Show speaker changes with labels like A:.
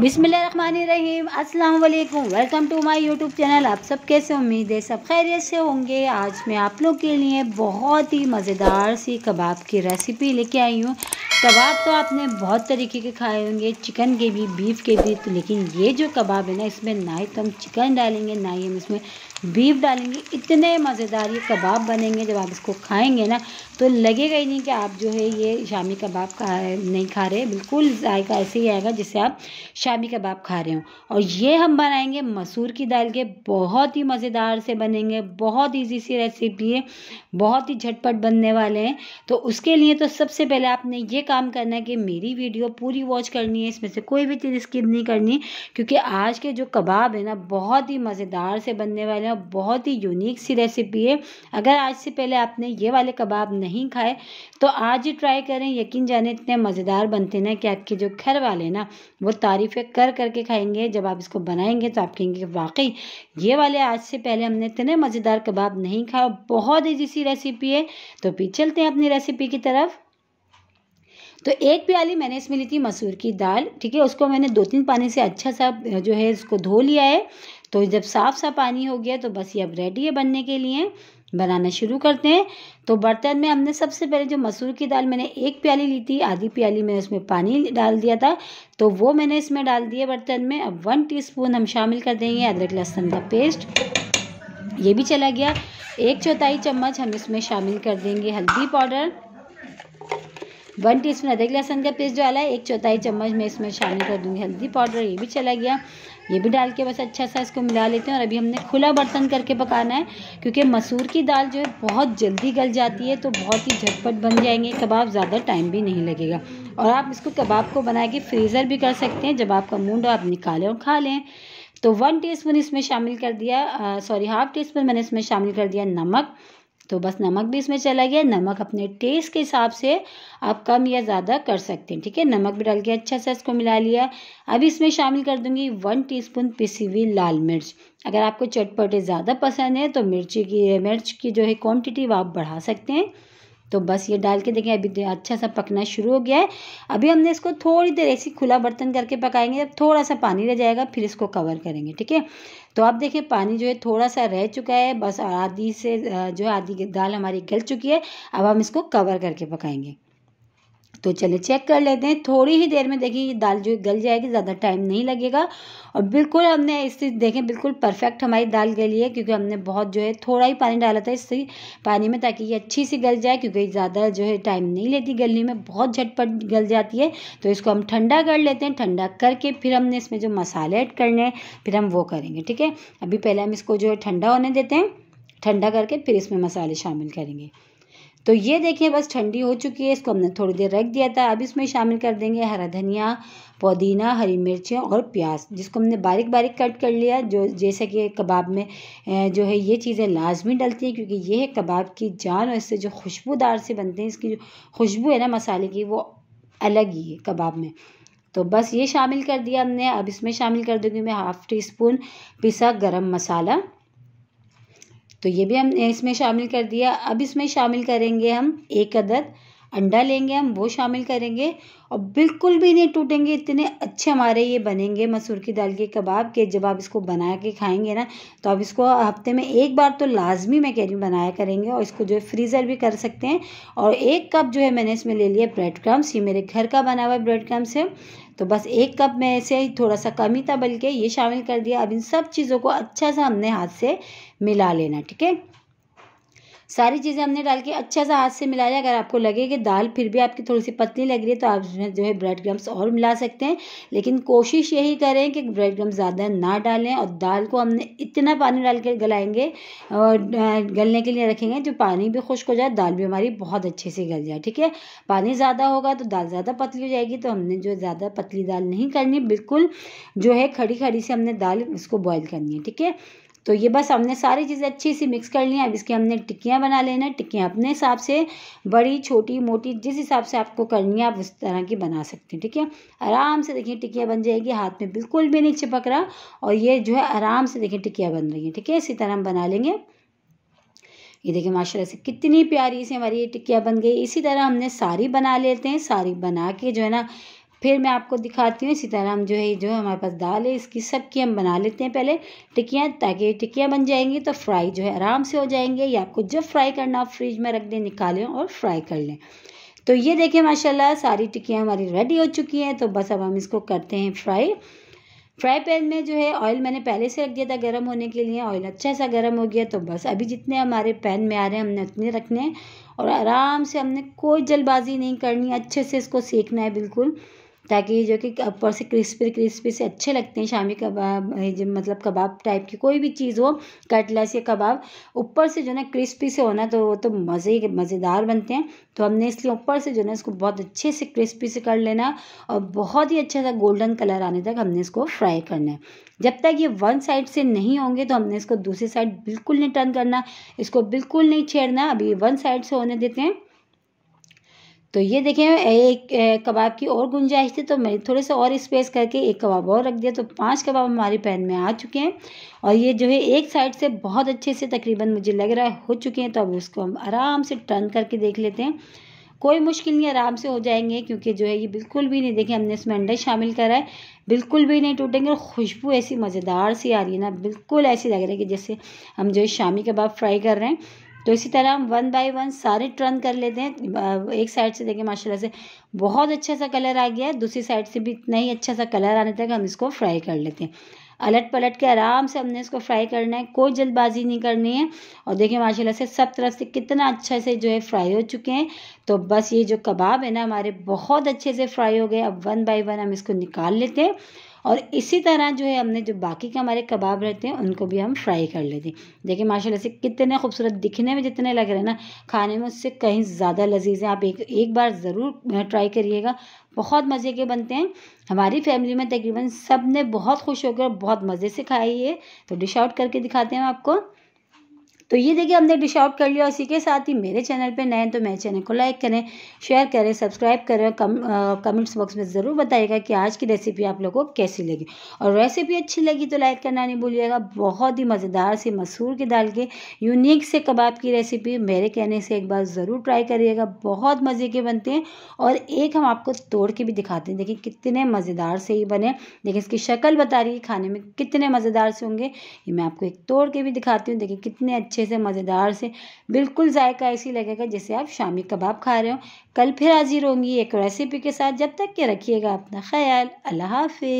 A: बिसमीम अस्सलाम वालेकुम welcome to my YouTube channel आप सब कैसे उम्मीद है सब खैरियत से होंगे आज मैं आप लोग के लिए बहुत ही मज़ेदार सी कबाब की रेसिपी लेके आई हूँ कबाब तो आपने बहुत तरीके के खाए होंगे चिकन के भी बीफ के भी तो लेकिन ये जो कबाब है ना इसमें ना ही तो हम चिकन डालेंगे ना ही हम इसमें बीफ डालेंगे इतने मज़ेदार ये कबाब बनेंगे जब आप इसको खाएंगे ना तो लगेगा ही नहीं कि आप जो है ये शामी कबाब खा नहीं खा रहे बिल्कुल जायका ऐसे ही आएगा जिससे आप शामी कबाब खा रहे हो और ये हम बनाएंगे मसूर की दाल के बहुत ही मज़ेदार से बनेंगे बहुत ईजी सी रेसिपी है बहुत ही झटपट बनने वाले हैं तो उसके लिए तो सबसे पहले आपने ये काम करना है कि मेरी वीडियो पूरी वॉच करनी है इसमें से कोई भी चीज़ स्किप नहीं करनी क्योंकि आज के जो कबाब है ना बहुत ही मज़ेदार से बनने वाले हैं बनाना बहुत ही यूनिक सी रेसिपी है अगर आज से पहले आपने ये वाले कबाब नहीं खाए तो आज ही ट्राई करें यकीन जाने इतने मज़ेदार बनते ना कि आपके जो घर वाले ना वो तारीफ़ें कर करके खाएंगे जब आप इसको बनाएंगे तो आप कहेंगे वाकई ये वाले आज से पहले हमने इतने मज़ेदार कबाब नहीं खाए बहुत ईजी सी रेसिपी है तो फिर चलते हैं अपनी रेसिपी की तरफ तो एक प्याली मैंने इसमें ली थी मसूर की दाल ठीक है उसको मैंने दो तीन पानी से अच्छा सा जो है इसको धो लिया है तो जब साफ सा पानी हो गया तो बस ये अब रेडी है बनने के लिए बनाना शुरू करते हैं तो बर्तन में हमने सबसे पहले जो मसूर की दाल मैंने एक प्याली ली थी आधी प्याली में उसमें पानी डाल दिया था तो वो मैंने इसमें डाल दिया बर्तन में अब वन टीस्पून हम शामिल कर देंगे अदरक लहसुन का पेस्ट ये भी चला गया एक चौथाई चम्मच हम इसमें शामिल कर देंगे हल्दी पाउडर वन टी स्पून अदरक लहसन का पेस्ट डाला है एक चौथाई चम्मच मैं इसमें शामिल कर दूंगी हल्दी पाउडर ये भी चला गया ये भी डाल के बस अच्छा सा इसको मिला लेते हैं और अभी हमने खुला बर्तन करके पकाना है क्योंकि मसूर की दाल जो है बहुत जल्दी गल जाती है तो बहुत ही झटपट बन जाएंगे कबाब ज़्यादा टाइम भी नहीं लगेगा और आप इसको कबाब को बना के फ्रीज़र भी कर सकते हैं जब आपका मूड आप निकालें और खा लें तो वन टी इसमें शामिल कर दिया सॉरी हाफ टी स्पून मैंने इसमें शामिल कर दिया नमक तो बस नमक भी इसमें चला गया नमक अपने टेस्ट के हिसाब से आप कम या ज़्यादा कर सकते हैं ठीक है नमक भी डाल के अच्छा सा इसको मिला लिया अब इसमें शामिल कर दूंगी वन टीस्पून पिसी हुई लाल मिर्च अगर आपको चटपटे ज़्यादा पसंद है तो मिर्ची की मिर्च की जो है क्वांटिटी आप बढ़ा सकते हैं तो बस ये डाल के देखें अभी तो अच्छा सा पकना शुरू हो गया है अभी हमने इसको थोड़ी देर ऐसे खुला बर्तन करके पकाएंगे जब थोड़ा सा पानी रह जाएगा फिर इसको कवर करेंगे ठीक है तो आप देखिए पानी जो है थोड़ा सा रह चुका है बस आधी से जो है आधी दाल हमारी गल चुकी है अब हम इसको कवर करके पकाएंगे तो चलिए चेक कर लेते हैं थोड़ी ही देर में देखिए दाल जो गल जाएगी ज़्यादा टाइम नहीं लगेगा और बिल्कुल हमने इससे देखें बिल्कुल परफेक्ट हमारी दाल गली है क्योंकि हमने बहुत जो है थोड़ा ही पानी डाला था इससे पानी में ताकि ये अच्छी सी गल जाए क्योंकि ज़्यादा जो है टाइम नहीं लेती गलने में बहुत झटपट गल जाती है तो इसको हम ठंडा कर लेते हैं ठंडा करके फिर हमने इसमें जो मसाले ऐड करने हैं फिर हम वो करेंगे ठीक है अभी पहले हम इसको जो है ठंडा होने देते हैं ठंडा करके फिर इसमें मसाले शामिल करेंगे तो ये देखिए बस ठंडी हो चुकी है इसको हमने थोड़ी देर रख दिया था अब इसमें शामिल कर देंगे हरा धनिया पुदीना हरी मिर्चें और प्याज जिसको हमने बारीक बारीक कट कर लिया जो जैसे कि कबाब में जो है ये चीज़ें लाजमी डलती हैं क्योंकि ये है कबाब की जान और इससे जो खुशबूदार से बनते हैं इसकी जो खुशबू है ना मसाले की वो अलग ही है कबाब में तो बस ये शामिल कर दिया हमने अब इसमें शामिल कर दूँगी मैं हाफ़ टी स्पून पिसा गरम मसाला तो ये भी हमने इसमें शामिल कर दिया अब इसमें शामिल करेंगे हम एक अदद अंडा लेंगे हम वो शामिल करेंगे और बिल्कुल भी नहीं टूटेंगे इतने अच्छे हमारे ये बनेंगे मसूर की दाल के कबाब के जब आप इसको बना के खाएंगे ना तो आप इसको हफ्ते में एक बार तो लाजमी मैं कह रही हूँ बनाया करेंगे और इसको जो है फ्रीज़र भी कर सकते हैं और एक कप जो है मैंने इसमें ले लिया ब्रेड क्रम्स ये मेरे घर का बना हुआ ब्रेड क्रम्स है तो बस एक कप में ऐसे थोड़ा सा कम ही था बल्कि ये शामिल कर दिया अब इन सब चीज़ों को अच्छा सा हमने हाथ से मिला लेना ठीक है सारी चीज़ें हमने डाल के अच्छा सा हाथ से मिलाया अगर आपको लगे कि दाल फिर भी आपकी थोड़ी सी पतली लग रही है तो आप उसमें जो है ब्रेड क्रम्स और मिला सकते हैं लेकिन कोशिश यही करें कि ब्रेड क्रम्स ज़्यादा ना डालें और दाल को हमने इतना पानी डाल के गलाएंगे और गलने के लिए रखेंगे जो पानी भी खुश्क हो जाए दाल भी हमारी बहुत अच्छे से गल जाए ठीक है पानी ज़्यादा होगा तो दाल ज़्यादा पतली हो जाएगी तो हमने जो ज़्यादा पतली दाल नहीं करनी बिल्कुल जो है खड़ी खड़ी से हमने दाल उसको बॉयल करनी है ठीक है तो ये बस हमने सारी चीज़ें अच्छी सी मिक्स कर ली हैं अब इसकी हमने टिक्कियाँ बना लेना टिक्कियाँ अपने हिसाब से बड़ी छोटी मोटी जिस हिसाब से आपको करनी है आप उस तरह की बना सकते हैं ठीक है आराम से देखिए टिक्किया बन जाएगी हाथ में बिल्कुल भी नहीं चिपक रहा और ये जो है आराम से देखिए टिक्किया बन रही है ठीक है इसी तरह हम बना लेंगे ये देखिए माशाल्लाह से कितनी प्यारी से हमारी ये टिक्किया बन गई इसी तरह हमने सारी बना लेते हैं सारी बना के जो है ना फिर मैं आपको दिखाती हूँ इसी तरह हम जो है जो हमारे पास दाल है इसकी सबकी हम बना लेते हैं पहले टिकियाँ ताकि टिकियाँ बन जाएंगी तो फ्राई जो है आराम से हो जाएंगे या आपको जब फ्राई करना आप फ्रिज में रख दें निकालें और फ्राई कर लें तो ये देखें माशाला सारी टिक्कियाँ हमारी रेडी हो चुकी हैं तो बस अब हम इसको करते हैं फ्राई फ्राई पैन में जो है ऑयल मैंने पहले से रख दिया था गर्म होने के लिए ऑयल अच्छा सा गर्म हो गया तो बस अभी जितने हमारे पैन में आ रहे हैं हमने उतने रखने हैं और आराम से हमने कोई जल्दबाजी नहीं करनी अच्छे से इसको सेकना है बिल्कुल ताकि जो कि ऊपर से क्रिस्पी क्रिस्पी से अच्छे लगते हैं शामी कबाब जो मतलब कबाब टाइप की कोई भी चीज़ हो कटलेस या कबाब ऊपर से जो ना क्रिस्पी से होना तो वो तो मज़े मज़ेदार बनते हैं तो हमने इसलिए ऊपर से जो ना इसको बहुत अच्छे से क्रिस्पी से कर लेना और बहुत ही अच्छा सा गोल्डन कलर आने तक हमने इसको फ्राई करना है जब तक ये वन साइड से नहीं होंगे तो हमने इसको दूसरी साइड बिल्कुल नहीं टर्न करना इसको बिल्कुल नहीं छेड़ना अभी वन साइड से होने देते हैं तो ये देखें एक कबाब की और गुंजाइश थी तो मैंने थोड़े से और स्पेस करके एक कबाब और रख दिया तो पांच कबाब हमारी पैन में आ चुके हैं और ये जो है एक साइड से बहुत अच्छे से तकरीबन मुझे लग रहा है हो चुके हैं तो अब उसको हम आराम से टर्न करके देख लेते हैं कोई मुश्किल नहीं आराम से हो जाएंगे क्योंकि जो है ये बिल्कुल भी नहीं देखें हमने इसमें अंडे शामिल करा है बिल्कुल भी नहीं टूटेंगे और खुशबू ऐसी मज़ेदार सी आ रही है ना बिल्कुल ऐसी लग रही है कि जैसे हम जो है शामी कबाब फ्राई कर रहे हैं तो इसी तरह हम वन बाय वन सारे टर्न कर लेते हैं एक साइड से देखें माशाल्लाह से बहुत अच्छा सा कलर आ गया है दूसरी साइड से भी इतना ही अच्छा सा कलर आने तक हम इसको फ्राई कर लेते हैं अलट पलट के आराम से हमने इसको फ्राई करना है कोई जल्दबाजी नहीं करनी है और देखिए माशाल्लाह से सब तरफ से कितना अच्छे से जो है फ्राई हो चुके हैं तो बस ये जो कबाब है ना हमारे बहुत अच्छे से फ्राई हो गए अब वन बाय वन हम इसको निकाल लेते हैं और इसी तरह जो है हमने जो बाकी के हमारे कबाब रहते हैं उनको भी हम फ्राई कर लेते हैं देखिए माशाल्लाह से कितने खूबसूरत दिखने में जितने लग रहे हैं ना खाने में उससे कहीं ज़्यादा लजीज हैं आप एक एक बार ज़रूर ट्राई करिएगा बहुत मज़े के बनते हैं हमारी फैमिली में तकरीबन सब ने बहुत खुश होकर बहुत मज़े से खाई है तो डिश आउट करके दिखाते हैं आपको तो ये देखिए हमने डिश आउट कर लिया इसी के साथ ही मेरे चैनल पर नए हैं तो मेरे चैनल को लाइक करें शेयर करें सब्सक्राइब करें कम कमेंट्स बॉक्स में ज़रूर बताइएगा कि आज की रेसिपी आप लोगों को कैसी लगी और रेसिपी अच्छी लगी तो लाइक करना नहीं भूलिएगा बहुत ही मज़ेदार सी मसूर की दाल के यूनिक से कबाब की रेसिपी मेरे कहने से एक बार ज़रूर ट्राई करिएगा बहुत मज़े के बनते हैं और एक हम आपको तोड़ के भी दिखाते हैं देखिए कितने मज़ेदार से ही बने देखिए इसकी शक्ल बता रही है खाने में कितने मज़ेदार से होंगे ये मैं आपको एक तोड़ के भी दिखाती हूँ देखिए कितने अच्छे अच्छे से मज़ेदार से बिल्कुल जायका ऐसी लगेगा जैसे आप शामी कबाब खा रहे हो कल फिर हाजिर होंगी एक रेसिपी के साथ जब तक के रखिएगा अपना ख्याल अल्लाह हाफि